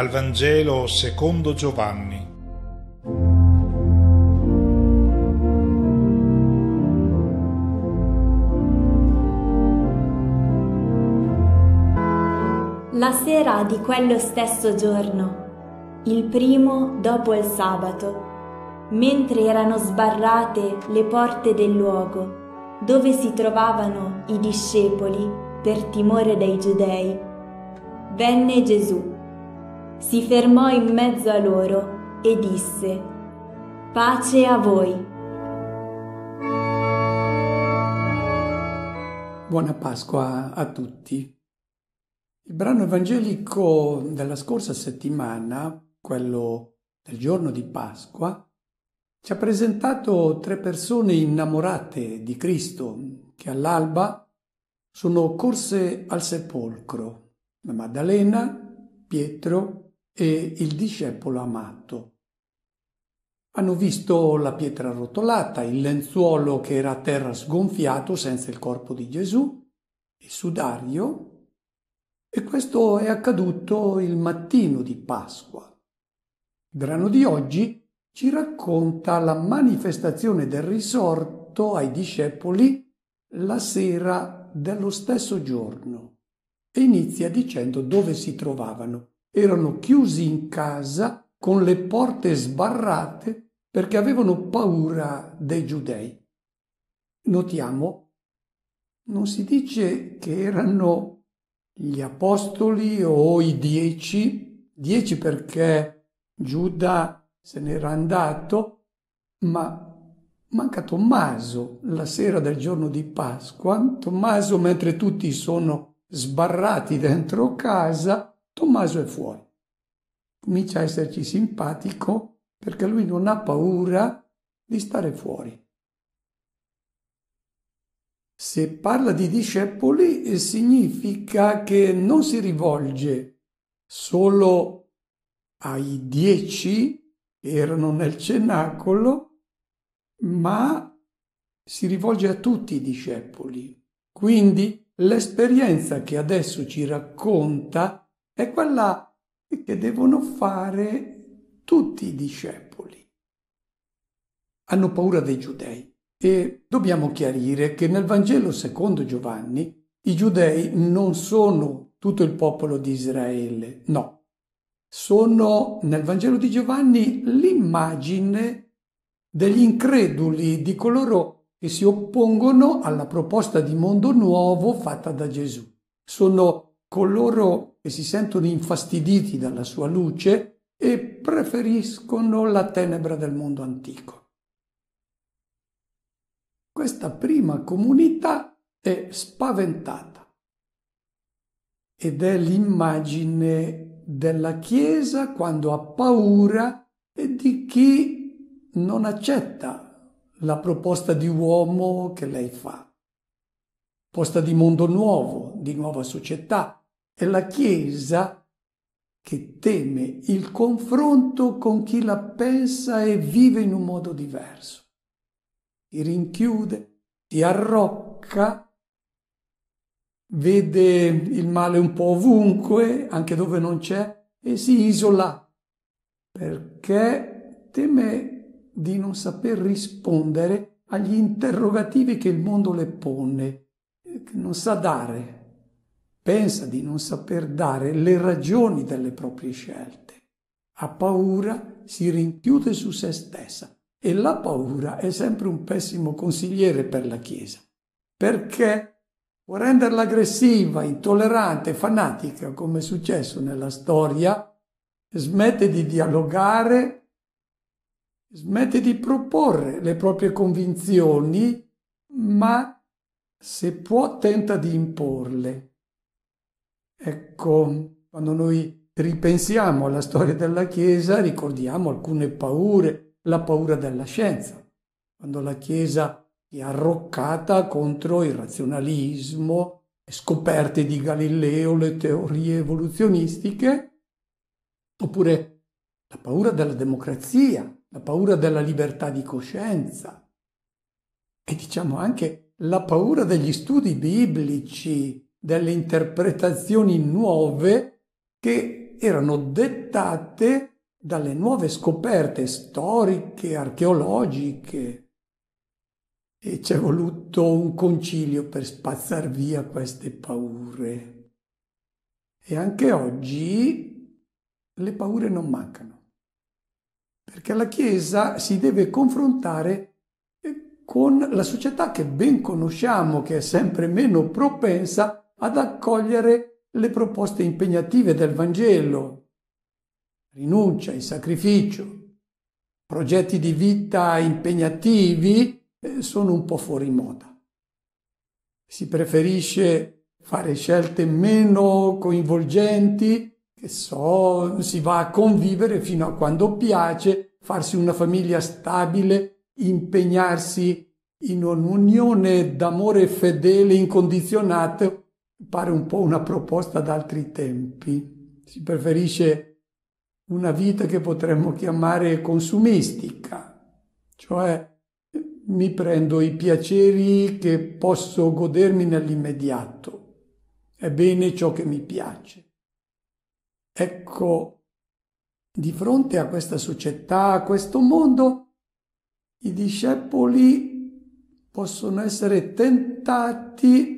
dal Vangelo secondo Giovanni. La sera di quello stesso giorno, il primo dopo il sabato, mentre erano sbarrate le porte del luogo dove si trovavano i discepoli per timore dei giudei, venne Gesù si fermò in mezzo a loro e disse, Pace a voi. Buona Pasqua a tutti. Il brano evangelico della scorsa settimana, quello del giorno di Pasqua, ci ha presentato tre persone innamorate di Cristo che all'alba sono corse al sepolcro, la Maddalena, Pietro e il discepolo amato. Hanno visto la pietra rotolata, il lenzuolo che era a terra sgonfiato senza il corpo di Gesù, il sudario, e questo è accaduto il mattino di Pasqua. Il brano di oggi ci racconta la manifestazione del risorto ai discepoli la sera dello stesso giorno e inizia dicendo dove si trovavano erano chiusi in casa con le porte sbarrate perché avevano paura dei giudei. Notiamo, non si dice che erano gli apostoli o i dieci, dieci perché Giuda se n'era andato, ma manca Tommaso la sera del giorno di Pasqua. Tommaso, mentre tutti sono sbarrati dentro casa, Tommaso è fuori. Comincia a esserci simpatico perché lui non ha paura di stare fuori. Se parla di discepoli eh, significa che non si rivolge solo ai dieci che erano nel cenacolo, ma si rivolge a tutti i discepoli. Quindi l'esperienza che adesso ci racconta è quella che devono fare tutti i discepoli. Hanno paura dei giudei e dobbiamo chiarire che nel Vangelo secondo Giovanni i giudei non sono tutto il popolo di Israele, no. Sono nel Vangelo di Giovanni l'immagine degli increduli, di coloro che si oppongono alla proposta di mondo nuovo fatta da Gesù. Sono coloro che si sentono infastiditi dalla sua luce e preferiscono la tenebra del mondo antico. Questa prima comunità è spaventata ed è l'immagine della Chiesa quando ha paura e di chi non accetta la proposta di uomo che lei fa, proposta di mondo nuovo, di nuova società, è la Chiesa che teme il confronto con chi la pensa e vive in un modo diverso. Ti rinchiude, ti arrocca, vede il male un po' ovunque, anche dove non c'è, e si isola perché teme di non saper rispondere agli interrogativi che il mondo le pone, che non sa dare pensa di non saper dare le ragioni delle proprie scelte. Ha paura, si rinchiude su se stessa e la paura è sempre un pessimo consigliere per la Chiesa, perché può renderla aggressiva, intollerante, fanatica, come è successo nella storia, smette di dialogare, smette di proporre le proprie convinzioni, ma se può tenta di imporle Ecco, quando noi ripensiamo alla storia della Chiesa, ricordiamo alcune paure, la paura della scienza, quando la Chiesa è arroccata contro il razionalismo, le scoperte di Galileo, le teorie evoluzionistiche, oppure la paura della democrazia, la paura della libertà di coscienza e diciamo anche la paura degli studi biblici, delle interpretazioni nuove che erano dettate dalle nuove scoperte storiche, archeologiche. E ci è voluto un concilio per spazzar via queste paure. E anche oggi le paure non mancano perché la Chiesa si deve confrontare con la società che ben conosciamo, che è sempre meno propensa ad accogliere le proposte impegnative del Vangelo, rinuncia, il sacrificio, progetti di vita impegnativi eh, sono un po' fuori moda. Si preferisce fare scelte meno coinvolgenti, che so, si va a convivere fino a quando piace, farsi una famiglia stabile, impegnarsi in un'unione d'amore fedele incondizionato pare un po' una proposta d'altri tempi. Si preferisce una vita che potremmo chiamare consumistica, cioè mi prendo i piaceri che posso godermi nell'immediato, è bene ciò che mi piace. Ecco, di fronte a questa società, a questo mondo, i discepoli possono essere tentati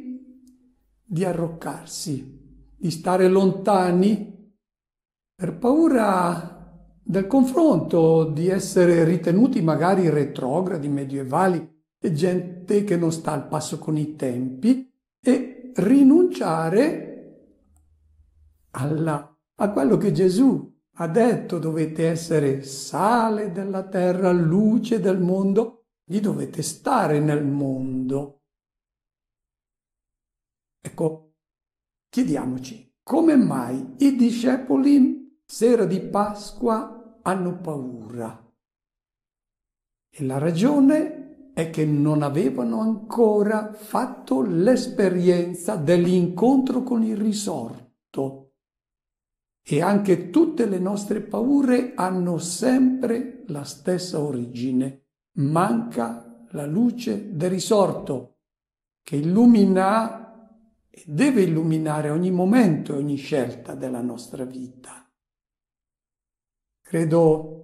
di arroccarsi, di stare lontani per paura del confronto, di essere ritenuti magari retrogradi, medievali, gente che non sta al passo con i tempi e rinunciare alla, a quello che Gesù ha detto, dovete essere sale della terra, luce del mondo, gli dovete stare nel mondo Ecco, chiediamoci come mai i discepoli sera di Pasqua hanno paura. E la ragione è che non avevano ancora fatto l'esperienza dell'incontro con il risorto e anche tutte le nostre paure hanno sempre la stessa origine. Manca la luce del risorto che illumina e deve illuminare ogni momento e ogni scelta della nostra vita. Credo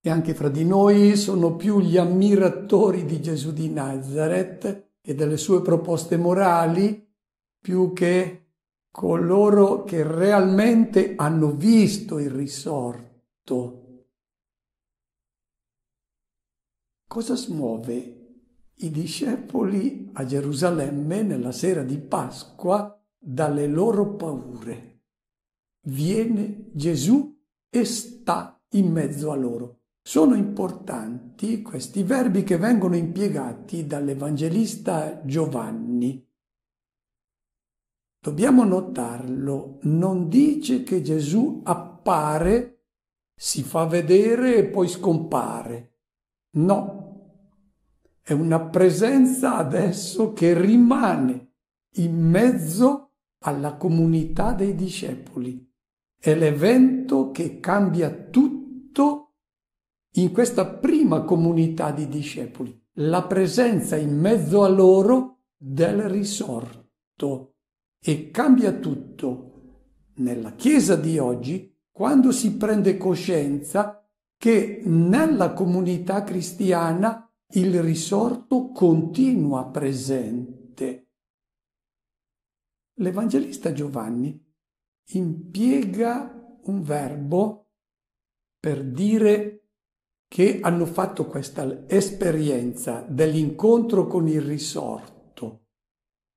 che anche fra di noi sono più gli ammiratori di Gesù di Nazareth e delle sue proposte morali più che coloro che realmente hanno visto il risorto. Cosa smuove i discepoli a Gerusalemme nella sera di Pasqua dalle loro paure. Viene Gesù e sta in mezzo a loro. Sono importanti questi verbi che vengono impiegati dall'Evangelista Giovanni. Dobbiamo notarlo, non dice che Gesù appare, si fa vedere e poi scompare. No, è una presenza adesso che rimane in mezzo alla comunità dei discepoli. È l'evento che cambia tutto in questa prima comunità di discepoli, la presenza in mezzo a loro del risorto e cambia tutto nella Chiesa di oggi quando si prende coscienza che nella comunità cristiana il risorto continua presente. L'Evangelista Giovanni impiega un verbo per dire che hanno fatto questa esperienza dell'incontro con il risorto.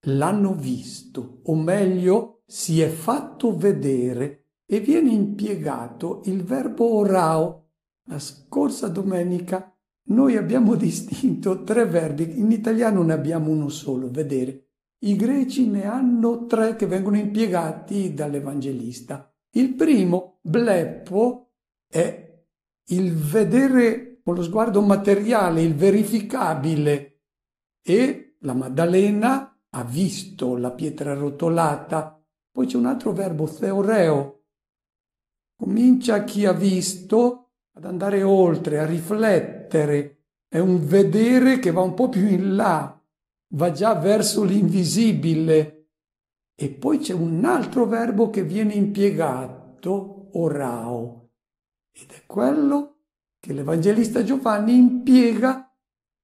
L'hanno visto, o meglio, si è fatto vedere e viene impiegato il verbo orao. La scorsa domenica noi abbiamo distinto tre verbi, in italiano ne abbiamo uno solo, vedere. I greci ne hanno tre che vengono impiegati dall'evangelista. Il primo, bleppo, è il vedere con lo sguardo materiale, il verificabile. E la Maddalena ha visto la pietra rotolata. Poi c'è un altro verbo, theoreo. Comincia chi ha visto ad andare oltre, a riflettere, è un vedere che va un po' più in là, va già verso l'invisibile. E poi c'è un altro verbo che viene impiegato, orao, ed è quello che l'Evangelista Giovanni impiega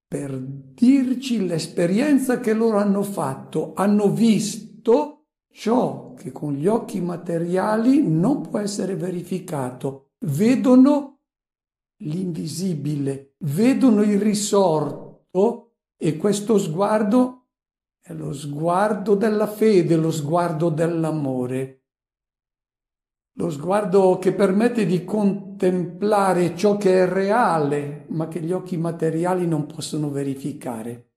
per dirci l'esperienza che loro hanno fatto, hanno visto ciò che con gli occhi materiali non può essere verificato, vedono l'invisibile, vedono il risorto e questo sguardo è lo sguardo della fede, lo sguardo dell'amore, lo sguardo che permette di contemplare ciò che è reale, ma che gli occhi materiali non possono verificare.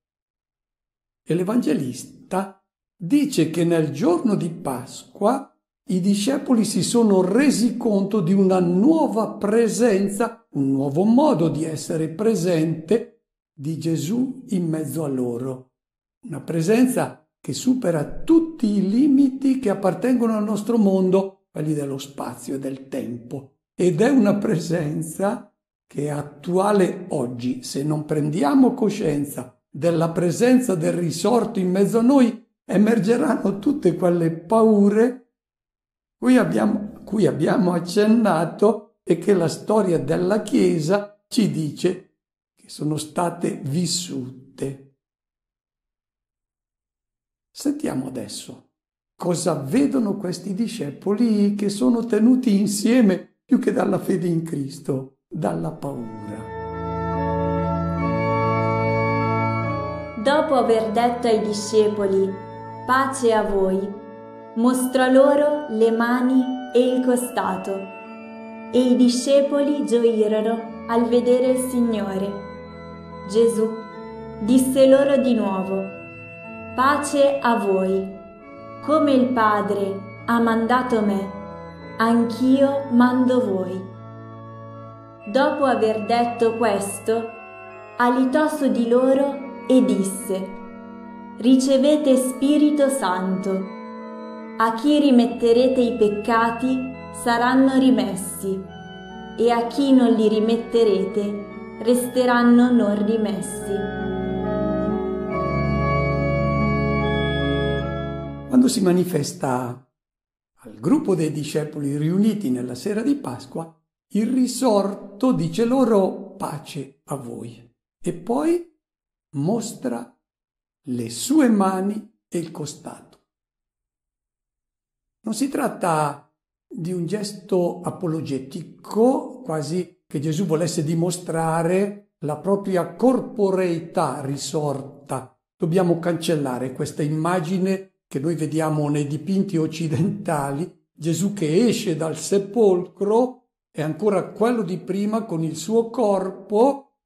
E l'Evangelista dice che nel giorno di Pasqua i discepoli si sono resi conto di una nuova presenza, un nuovo modo di essere presente di Gesù in mezzo a loro. Una presenza che supera tutti i limiti che appartengono al nostro mondo, quelli dello spazio e del tempo. Ed è una presenza che è attuale oggi. Se non prendiamo coscienza della presenza del risorto in mezzo a noi, emergeranno tutte quelle paure cui abbiamo, cui abbiamo accennato e che la storia della Chiesa ci dice che sono state vissute. Sentiamo adesso cosa vedono questi discepoli che sono tenuti insieme più che dalla fede in Cristo, dalla paura. Dopo aver detto ai discepoli, pace a voi, mostrò loro le mani e il costato. E i discepoli gioirono al vedere il Signore. Gesù disse loro di nuovo, pace a voi, come il Padre ha mandato me, anch'io mando voi. Dopo aver detto questo, alitò su di loro e disse, ricevete Spirito Santo a chi rimetterete i peccati saranno rimessi, e a chi non li rimetterete resteranno non rimessi. Quando si manifesta al gruppo dei discepoli riuniti nella sera di Pasqua, il risorto dice loro pace a voi e poi mostra le sue mani e il costato. Non si tratta di un gesto apologetico, quasi che Gesù volesse dimostrare la propria corporeità risorta. Dobbiamo cancellare questa immagine che noi vediamo nei dipinti occidentali, Gesù che esce dal sepolcro è ancora quello di prima con il suo corpo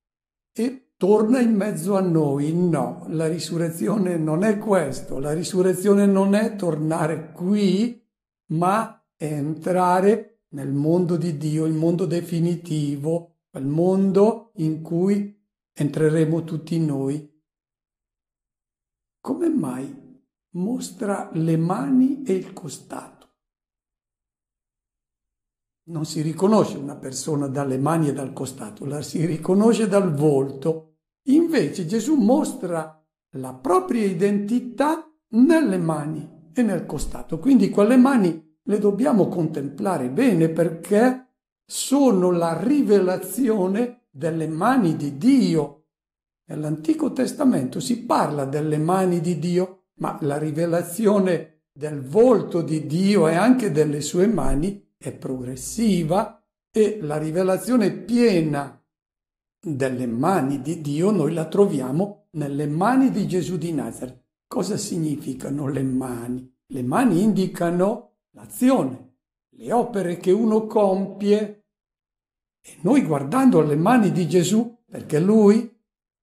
e torna in mezzo a noi. No, la risurrezione non è questo, la risurrezione non è tornare qui ma è entrare nel mondo di Dio, il mondo definitivo, quel mondo in cui entreremo tutti noi. Come mai mostra le mani e il costato? Non si riconosce una persona dalle mani e dal costato, la si riconosce dal volto. Invece Gesù mostra la propria identità nelle mani e nel costato. Quindi quelle mani le dobbiamo contemplare bene perché sono la rivelazione delle mani di Dio. Nell'Antico Testamento si parla delle mani di Dio, ma la rivelazione del volto di Dio e anche delle sue mani è progressiva e la rivelazione piena delle mani di Dio noi la troviamo nelle mani di Gesù di Nazareth. Cosa significano le mani? Le mani indicano l'azione, le opere che uno compie. E noi guardando alle mani di Gesù, perché lui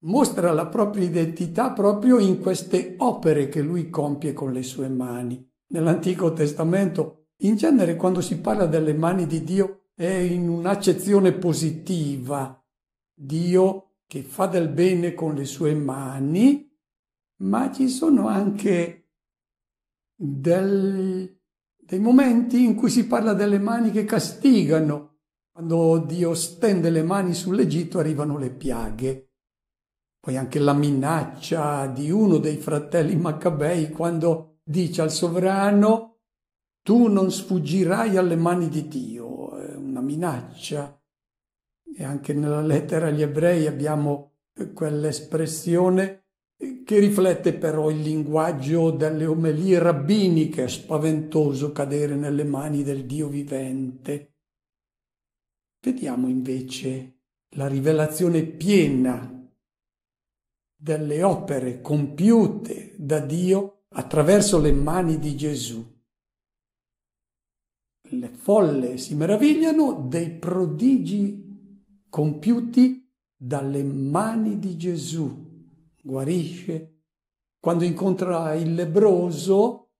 mostra la propria identità proprio in queste opere che lui compie con le sue mani. Nell'Antico Testamento, in genere quando si parla delle mani di Dio è in un'accezione positiva. Dio che fa del bene con le sue mani ma ci sono anche del, dei momenti in cui si parla delle mani che castigano. Quando Dio stende le mani sull'Egitto arrivano le piaghe. Poi anche la minaccia di uno dei fratelli Maccabei quando dice al sovrano tu non sfuggirai alle mani di Dio, è una minaccia. E anche nella lettera agli ebrei abbiamo quell'espressione che riflette però il linguaggio delle omelie rabbiniche, spaventoso cadere nelle mani del Dio vivente. Vediamo invece la rivelazione piena delle opere compiute da Dio attraverso le mani di Gesù. Le folle si meravigliano dei prodigi compiuti dalle mani di Gesù guarisce. Quando incontra il lebroso,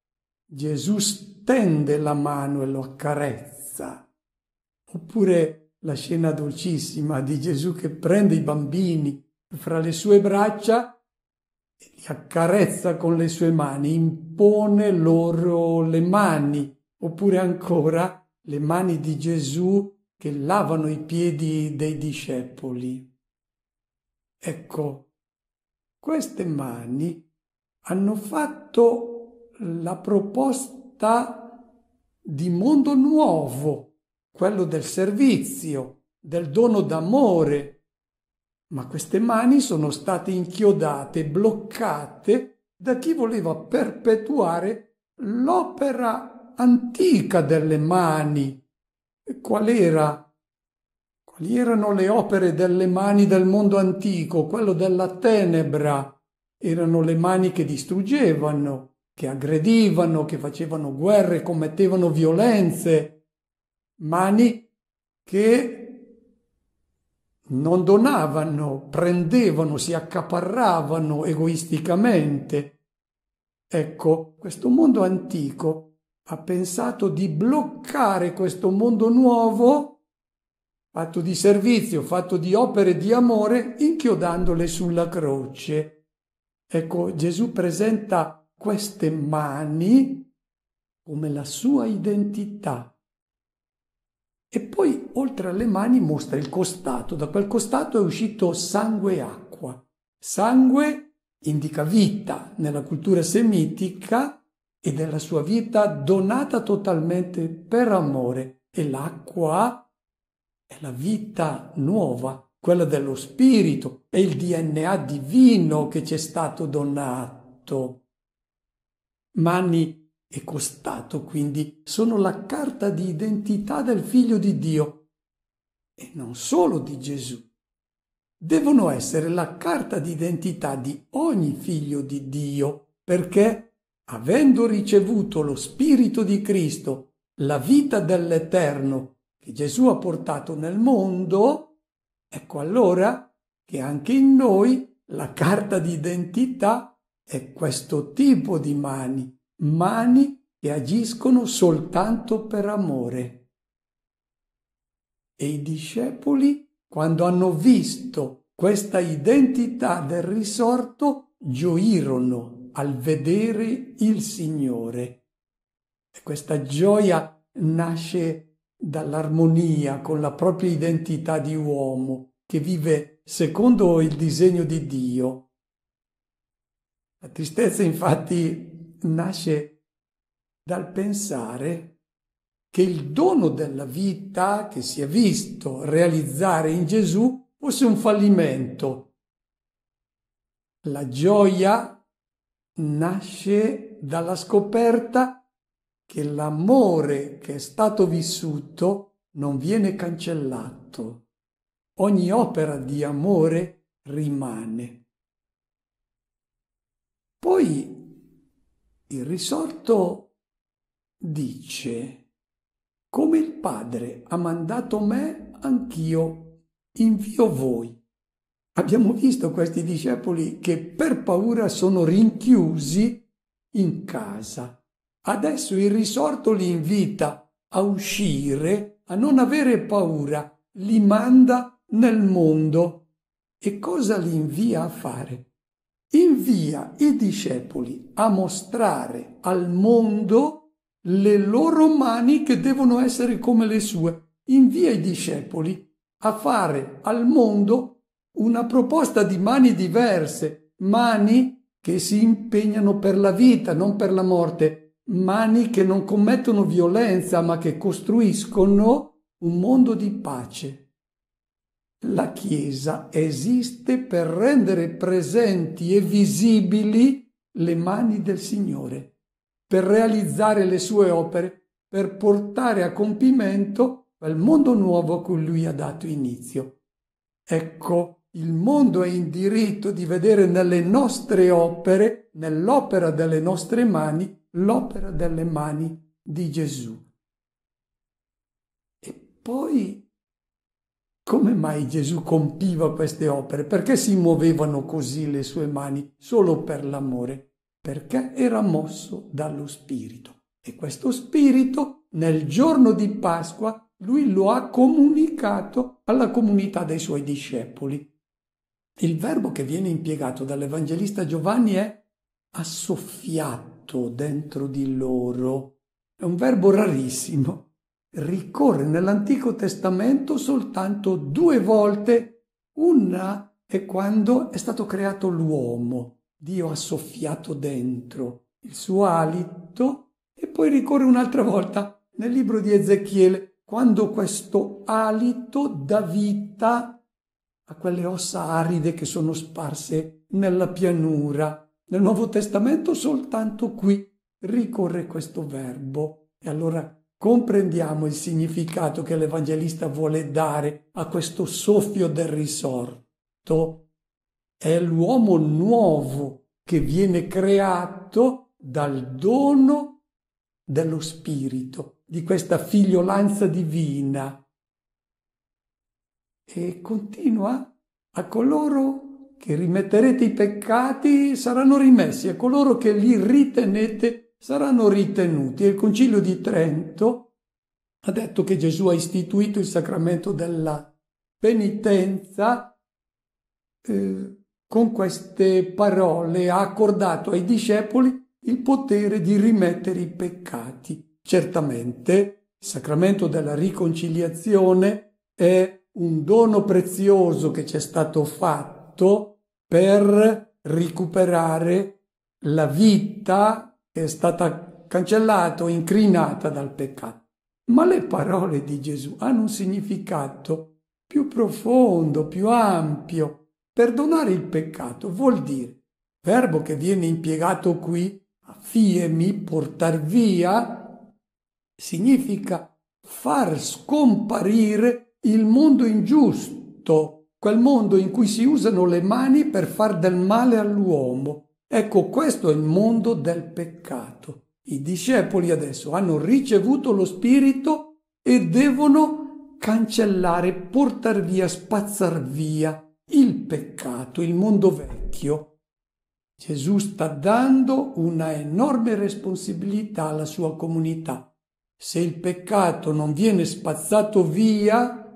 Gesù stende la mano e lo accarezza. Oppure la scena dolcissima di Gesù che prende i bambini fra le sue braccia e li accarezza con le sue mani, impone loro le mani, oppure ancora le mani di Gesù che lavano i piedi dei discepoli. Ecco, queste mani hanno fatto la proposta di mondo nuovo, quello del servizio, del dono d'amore, ma queste mani sono state inchiodate, bloccate da chi voleva perpetuare l'opera antica delle mani. Qual era quali erano le opere delle mani del mondo antico, quello della tenebra? Erano le mani che distruggevano, che aggredivano, che facevano guerre, commettevano violenze, mani che non donavano, prendevano, si accaparravano egoisticamente. Ecco, questo mondo antico ha pensato di bloccare questo mondo nuovo fatto di servizio, fatto di opere di amore, inchiodandole sulla croce. Ecco, Gesù presenta queste mani come la sua identità. E poi, oltre alle mani, mostra il costato. Da quel costato è uscito sangue e acqua. Sangue indica vita nella cultura semitica e della sua vita donata totalmente per amore. E l'acqua è la vita nuova, quella dello spirito, è il DNA divino che ci è stato donato. Mani e costato quindi sono la carta di identità del figlio di Dio e non solo di Gesù. Devono essere la carta di identità di ogni figlio di Dio perché avendo ricevuto lo spirito di Cristo, la vita dell'Eterno che Gesù ha portato nel mondo, ecco allora che anche in noi la carta d'identità è questo tipo di mani, mani che agiscono soltanto per amore. E i discepoli, quando hanno visto questa identità del risorto, gioirono al vedere il Signore. E questa gioia nasce dall'armonia con la propria identità di uomo che vive secondo il disegno di Dio. La tristezza infatti nasce dal pensare che il dono della vita che si è visto realizzare in Gesù fosse un fallimento. La gioia nasce dalla scoperta che l'amore che è stato vissuto non viene cancellato. Ogni opera di amore rimane. Poi il risorto dice, come il Padre ha mandato me, anch'io invio voi. Abbiamo visto questi discepoli che per paura sono rinchiusi in casa Adesso il risorto li invita a uscire, a non avere paura, li manda nel mondo. E cosa li invia a fare? Invia i discepoli a mostrare al mondo le loro mani che devono essere come le sue. Invia i discepoli a fare al mondo una proposta di mani diverse, mani che si impegnano per la vita, non per la morte, mani che non commettono violenza ma che costruiscono un mondo di pace. La Chiesa esiste per rendere presenti e visibili le mani del Signore, per realizzare le sue opere, per portare a compimento quel mondo nuovo a cui lui ha dato inizio. Ecco il mondo è in diritto di vedere nelle nostre opere, nell'opera delle nostre mani, l'opera delle mani di Gesù. E poi, come mai Gesù compiva queste opere? Perché si muovevano così le sue mani? Solo per l'amore? Perché era mosso dallo Spirito. E questo Spirito, nel giorno di Pasqua, lui lo ha comunicato alla comunità dei suoi discepoli il verbo che viene impiegato dall'Evangelista Giovanni è ha dentro di loro. È un verbo rarissimo. Ricorre nell'Antico Testamento soltanto due volte. Una è quando è stato creato l'uomo. Dio ha soffiato dentro il suo alito e poi ricorre un'altra volta nel libro di Ezechiele, quando questo alito dà vita a quelle ossa aride che sono sparse nella pianura. Nel Nuovo Testamento soltanto qui ricorre questo verbo e allora comprendiamo il significato che l'Evangelista vuole dare a questo soffio del risorto. È l'uomo nuovo che viene creato dal dono dello Spirito, di questa figliolanza divina e continua a coloro che rimetterete i peccati saranno rimessi, a coloro che li ritenete saranno ritenuti. E il Concilio di Trento ha detto che Gesù ha istituito il sacramento della penitenza eh, con queste parole, ha accordato ai discepoli il potere di rimettere i peccati. Certamente il sacramento della riconciliazione è un dono prezioso che ci è stato fatto per recuperare la vita che è stata cancellata o incrinata dal peccato. Ma le parole di Gesù hanno un significato più profondo, più ampio. Perdonare il peccato vuol dire, verbo che viene impiegato qui, affiemi, portar via, significa far scomparire il mondo ingiusto, quel mondo in cui si usano le mani per far del male all'uomo. Ecco, questo è il mondo del peccato. I discepoli adesso hanno ricevuto lo Spirito e devono cancellare, portar via, spazzar via il peccato, il mondo vecchio. Gesù sta dando una enorme responsabilità alla sua comunità. Se il peccato non viene spazzato via,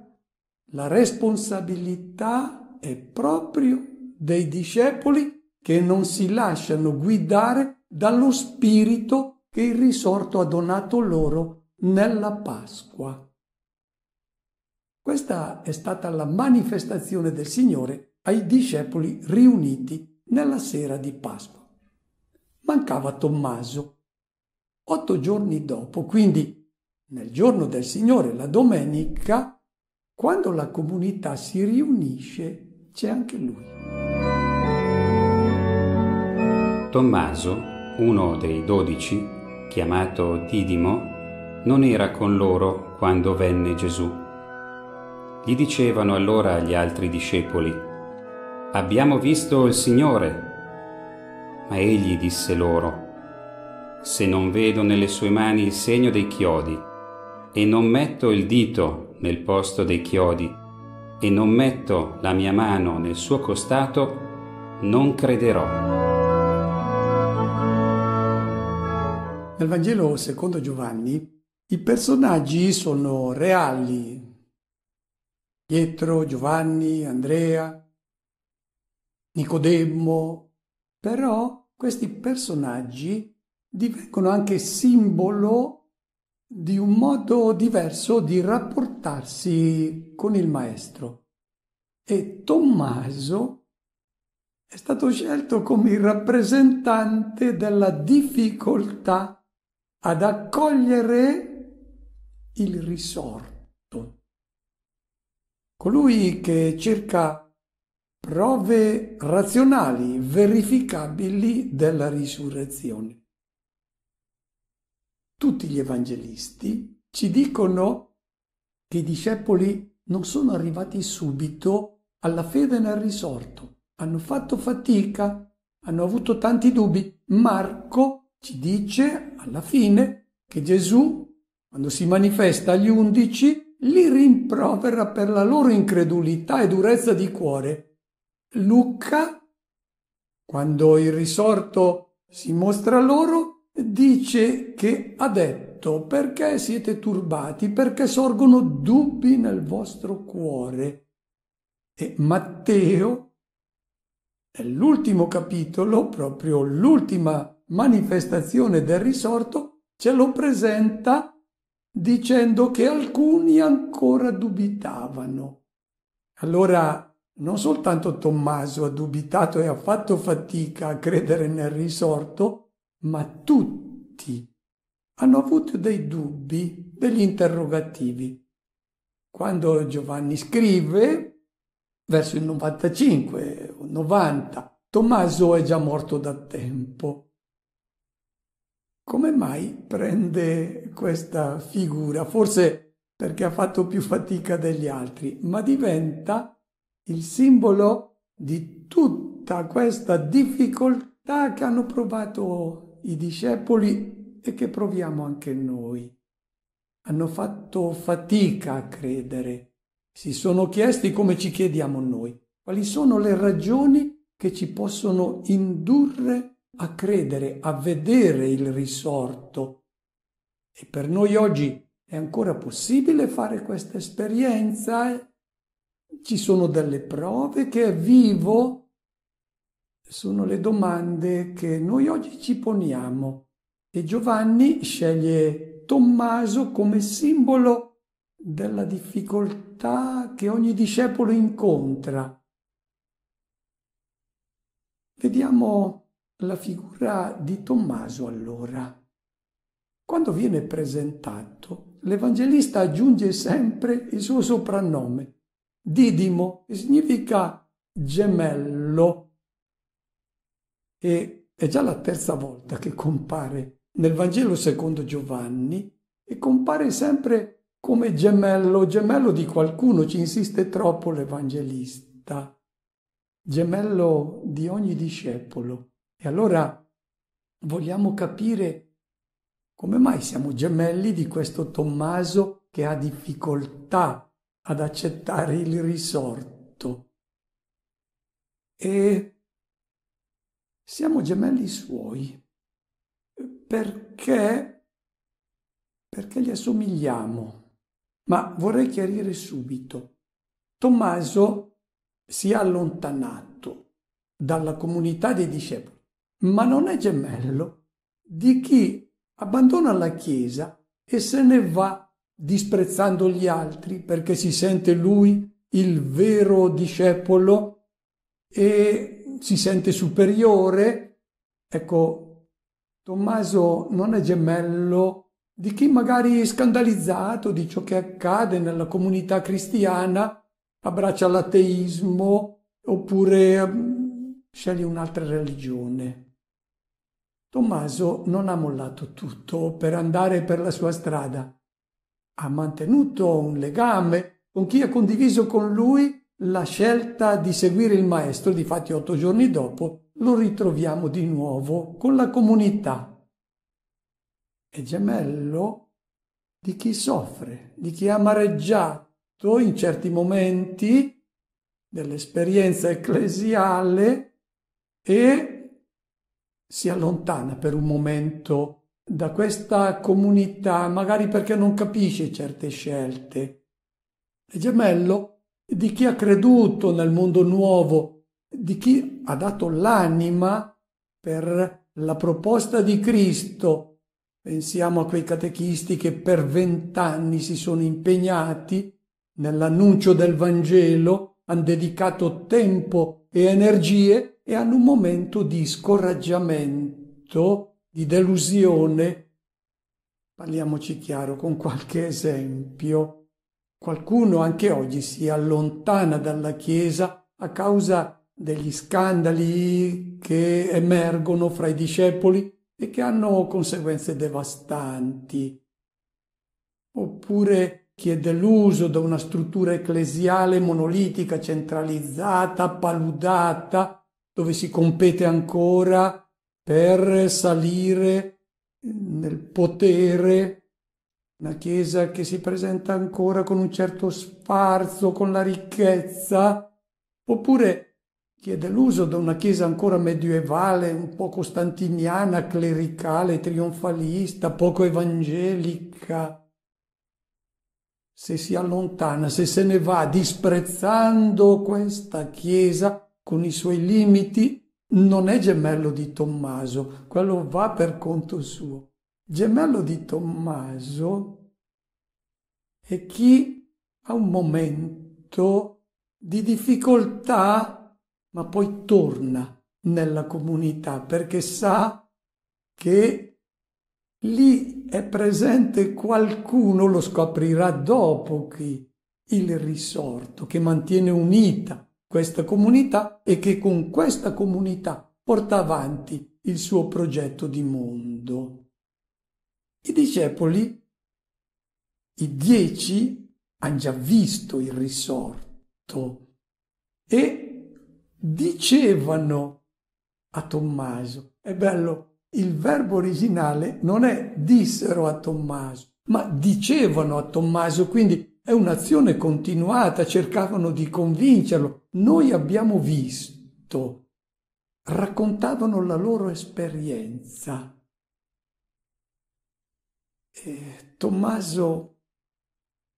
la responsabilità è proprio dei discepoli che non si lasciano guidare dallo spirito che il risorto ha donato loro nella Pasqua. Questa è stata la manifestazione del Signore ai discepoli riuniti nella sera di Pasqua. Mancava Tommaso. Otto giorni dopo, quindi nel giorno del Signore, la domenica, quando la comunità si riunisce c'è anche lui. Tommaso, uno dei dodici, chiamato Didimo, non era con loro quando venne Gesù. Gli dicevano allora gli altri discepoli, Abbiamo visto il Signore. Ma egli disse loro, Se non vedo nelle sue mani il segno dei chiodi e non metto il dito nel posto dei chiodi e non metto la mia mano nel suo costato, non crederò. Nel Vangelo secondo Giovanni i personaggi sono reali. Pietro, Giovanni, Andrea, Nicodemo, però questi personaggi divengono anche simbolo di un modo diverso di rapportarsi con il maestro. E Tommaso è stato scelto come il rappresentante della difficoltà ad accogliere il risorto. Colui che cerca prove razionali, verificabili della risurrezione tutti gli evangelisti ci dicono che i discepoli non sono arrivati subito alla fede nel risorto, hanno fatto fatica, hanno avuto tanti dubbi. Marco ci dice alla fine che Gesù, quando si manifesta agli undici, li rimprovera per la loro incredulità e durezza di cuore. Luca, quando il risorto si mostra loro, dice che ha detto perché siete turbati, perché sorgono dubbi nel vostro cuore. E Matteo, nell'ultimo capitolo, proprio l'ultima manifestazione del risorto, ce lo presenta dicendo che alcuni ancora dubitavano. Allora non soltanto Tommaso ha dubitato e ha fatto fatica a credere nel risorto, ma tutti hanno avuto dei dubbi, degli interrogativi. Quando Giovanni scrive, verso il 95 o 90, Tommaso è già morto da tempo. Come mai prende questa figura? Forse perché ha fatto più fatica degli altri, ma diventa il simbolo di tutta questa difficoltà che hanno provato i discepoli e che proviamo anche noi. Hanno fatto fatica a credere, si sono chiesti come ci chiediamo noi, quali sono le ragioni che ci possono indurre a credere, a vedere il risorto. E per noi oggi è ancora possibile fare questa esperienza? Ci sono delle prove che è vivo sono le domande che noi oggi ci poniamo e Giovanni sceglie Tommaso come simbolo della difficoltà che ogni discepolo incontra. Vediamo la figura di Tommaso allora. Quando viene presentato, l'Evangelista aggiunge sempre il suo soprannome, Didimo, che significa gemello e è già la terza volta che compare nel Vangelo secondo Giovanni e compare sempre come gemello, gemello di qualcuno, ci insiste troppo l'Evangelista, gemello di ogni discepolo. E allora vogliamo capire come mai siamo gemelli di questo Tommaso che ha difficoltà ad accettare il risorto. E siamo gemelli suoi perché, perché gli assomigliamo. Ma vorrei chiarire subito. Tommaso si è allontanato dalla comunità dei discepoli, ma non è gemello di chi abbandona la Chiesa e se ne va disprezzando gli altri perché si sente lui il vero discepolo e si sente superiore. Ecco, Tommaso non è gemello di chi magari è scandalizzato di ciò che accade nella comunità cristiana abbraccia l'ateismo oppure mm, sceglie un'altra religione. Tommaso non ha mollato tutto per andare per la sua strada. Ha mantenuto un legame con chi ha condiviso con lui la scelta di seguire il maestro, difatti otto giorni dopo, lo ritroviamo di nuovo con la comunità. È gemello di chi soffre, di chi è amareggiato in certi momenti dell'esperienza ecclesiale e si allontana per un momento da questa comunità, magari perché non capisce certe scelte. Il gemello di chi ha creduto nel mondo nuovo, di chi ha dato l'anima per la proposta di Cristo. Pensiamo a quei catechisti che per vent'anni si sono impegnati nell'annuncio del Vangelo, hanno dedicato tempo e energie e hanno un momento di scoraggiamento, di delusione. Parliamoci chiaro con qualche esempio Qualcuno anche oggi si allontana dalla Chiesa a causa degli scandali che emergono fra i discepoli e che hanno conseguenze devastanti. Oppure chi è deluso da una struttura ecclesiale monolitica, centralizzata, paludata, dove si compete ancora per salire nel potere una Chiesa che si presenta ancora con un certo sfarzo, con la ricchezza, oppure chi è deluso da una Chiesa ancora medievale, un po' costantiniana, clericale, trionfalista, poco evangelica. Se si allontana, se se ne va disprezzando questa Chiesa con i suoi limiti, non è gemello di Tommaso, quello va per conto suo gemello di Tommaso è chi ha un momento di difficoltà ma poi torna nella comunità perché sa che lì è presente qualcuno, lo scoprirà dopo chi il risorto, che mantiene unita questa comunità e che con questa comunità porta avanti il suo progetto di mondo. I discepoli, i dieci, hanno già visto il risorto e dicevano a Tommaso, è bello, il verbo originale non è dissero a Tommaso, ma dicevano a Tommaso, quindi è un'azione continuata, cercavano di convincerlo. Noi abbiamo visto, raccontavano la loro esperienza eh, Tommaso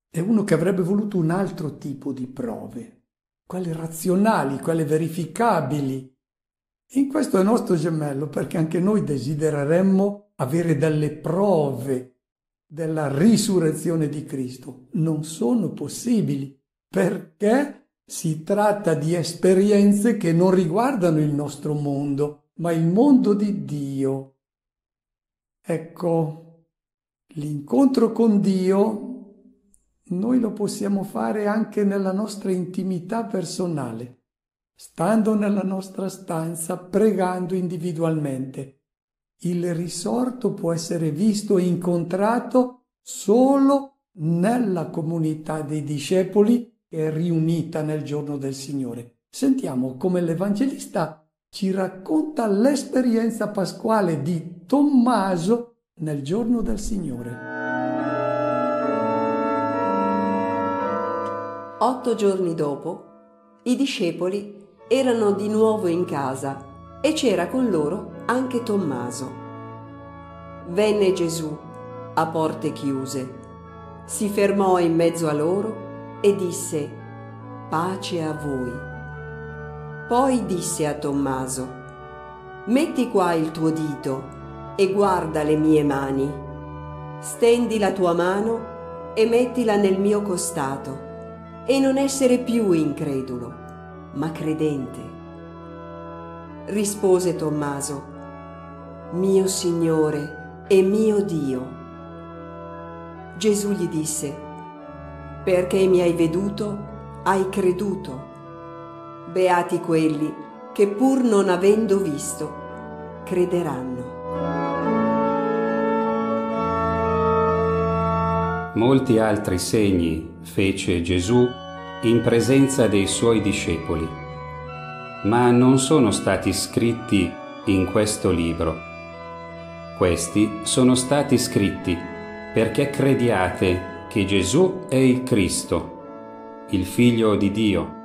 è uno che avrebbe voluto un altro tipo di prove, quelle razionali, quelle verificabili. In questo è nostro gemello perché anche noi desidereremmo avere delle prove della risurrezione di Cristo. Non sono possibili perché si tratta di esperienze che non riguardano il nostro mondo, ma il mondo di Dio. Ecco, L'incontro con Dio noi lo possiamo fare anche nella nostra intimità personale, stando nella nostra stanza, pregando individualmente. Il risorto può essere visto e incontrato solo nella comunità dei discepoli che è riunita nel giorno del Signore. Sentiamo come l'Evangelista ci racconta l'esperienza pasquale di Tommaso nel giorno del Signore. Otto giorni dopo, i discepoli erano di nuovo in casa e c'era con loro anche Tommaso. Venne Gesù a porte chiuse, si fermò in mezzo a loro e disse, pace a voi. Poi disse a Tommaso, metti qua il tuo dito e guarda le mie mani. Stendi la tua mano e mettila nel mio costato e non essere più incredulo, ma credente. Rispose Tommaso, mio Signore e mio Dio. Gesù gli disse, perché mi hai veduto, hai creduto. Beati quelli che pur non avendo visto, crederanno. molti altri segni fece Gesù in presenza dei suoi discepoli, ma non sono stati scritti in questo libro. Questi sono stati scritti perché crediate che Gesù è il Cristo, il Figlio di Dio,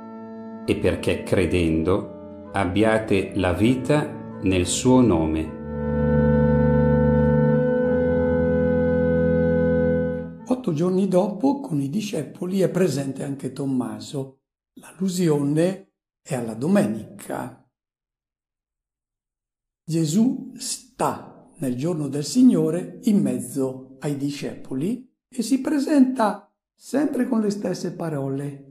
e perché credendo abbiate la vita nel suo nome. dopo, con i discepoli, è presente anche Tommaso. L'allusione è alla domenica. Gesù sta nel giorno del Signore in mezzo ai discepoli e si presenta sempre con le stesse parole.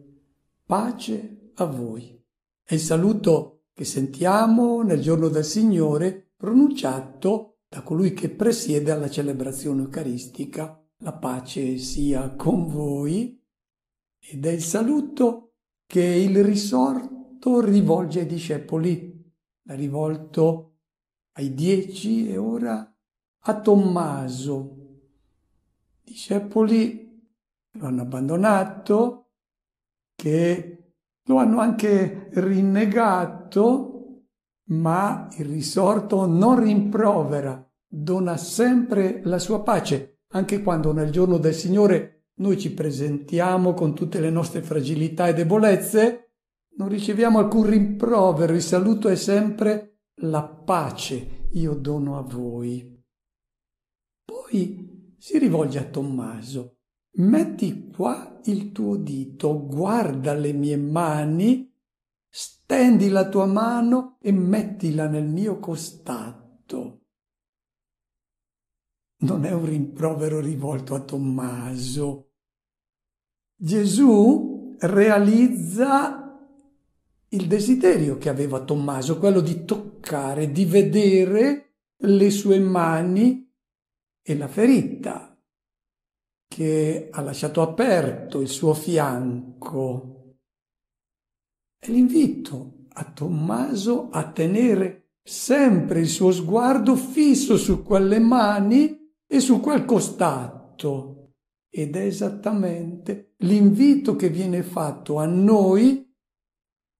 Pace a voi. È il saluto che sentiamo nel giorno del Signore pronunciato da colui che presiede alla celebrazione eucaristica la pace sia con voi ed è il saluto che il risorto rivolge ai discepoli. L'ha rivolto ai dieci e ora a Tommaso. I discepoli lo hanno abbandonato, che lo hanno anche rinnegato, ma il risorto non rimprovera, dona sempre la sua pace anche quando nel giorno del Signore noi ci presentiamo con tutte le nostre fragilità e debolezze, non riceviamo alcun rimprovero, il saluto è sempre la pace io dono a voi. Poi si rivolge a Tommaso, metti qua il tuo dito, guarda le mie mani, stendi la tua mano e mettila nel mio costato non è un rimprovero rivolto a Tommaso. Gesù realizza il desiderio che aveva Tommaso, quello di toccare, di vedere le sue mani e la ferita che ha lasciato aperto il suo fianco. E l'invito a Tommaso a tenere sempre il suo sguardo fisso su quelle mani e su quel costato, ed è esattamente l'invito che viene fatto a noi,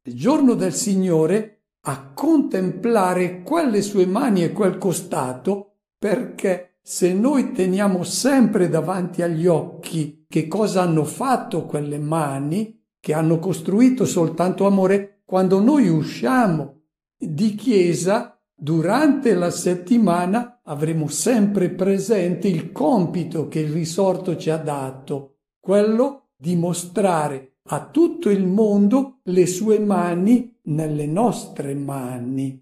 il giorno del Signore, a contemplare quelle sue mani e quel costato, perché se noi teniamo sempre davanti agli occhi che cosa hanno fatto quelle mani, che hanno costruito soltanto amore, quando noi usciamo di chiesa Durante la settimana avremo sempre presente il compito che il risorto ci ha dato, quello di mostrare a tutto il mondo le sue mani nelle nostre mani.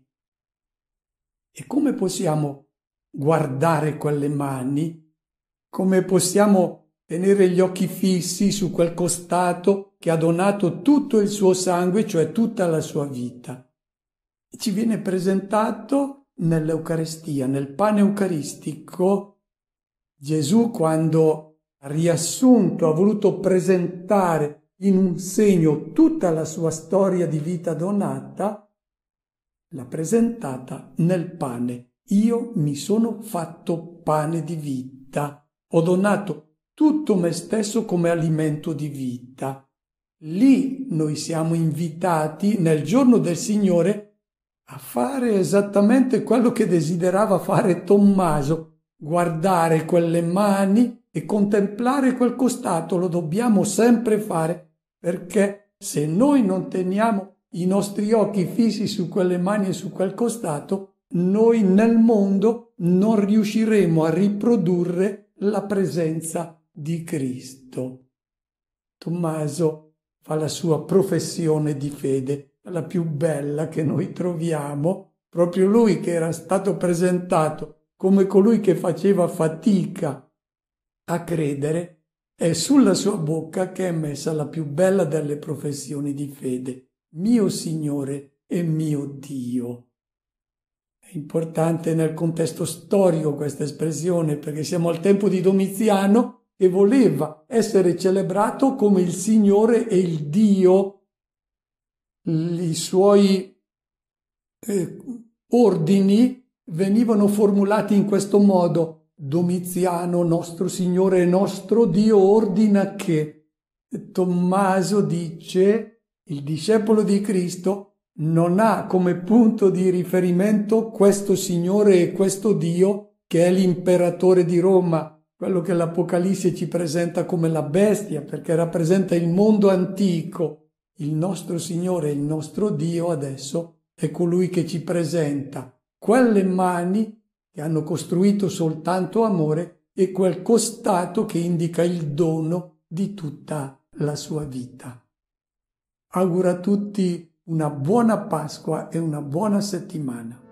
E come possiamo guardare quelle mani? Come possiamo tenere gli occhi fissi su quel costato che ha donato tutto il suo sangue, cioè tutta la sua vita? ci viene presentato nell'Eucaristia, nel pane eucaristico, Gesù quando ha riassunto, ha voluto presentare in un segno tutta la sua storia di vita donata, l'ha presentata nel pane. Io mi sono fatto pane di vita, ho donato tutto me stesso come alimento di vita. Lì noi siamo invitati nel giorno del Signore a fare esattamente quello che desiderava fare Tommaso, guardare quelle mani e contemplare quel costato, lo dobbiamo sempre fare, perché se noi non teniamo i nostri occhi fissi su quelle mani e su quel costato, noi nel mondo non riusciremo a riprodurre la presenza di Cristo. Tommaso fa la sua professione di fede la più bella che noi troviamo, proprio lui che era stato presentato come colui che faceva fatica a credere, è sulla sua bocca che è messa la più bella delle professioni di fede, mio Signore e mio Dio. È importante nel contesto storico questa espressione perché siamo al tempo di Domiziano che voleva essere celebrato come il Signore e il Dio i suoi eh, ordini venivano formulati in questo modo. Domiziano, nostro Signore e nostro Dio, ordina che Tommaso dice, il discepolo di Cristo, non ha come punto di riferimento questo Signore e questo Dio che è l'imperatore di Roma, quello che l'Apocalisse ci presenta come la bestia, perché rappresenta il mondo antico, il nostro Signore, il nostro Dio adesso è colui che ci presenta quelle mani che hanno costruito soltanto amore e quel costato che indica il dono di tutta la sua vita. Auguro a tutti una buona Pasqua e una buona settimana.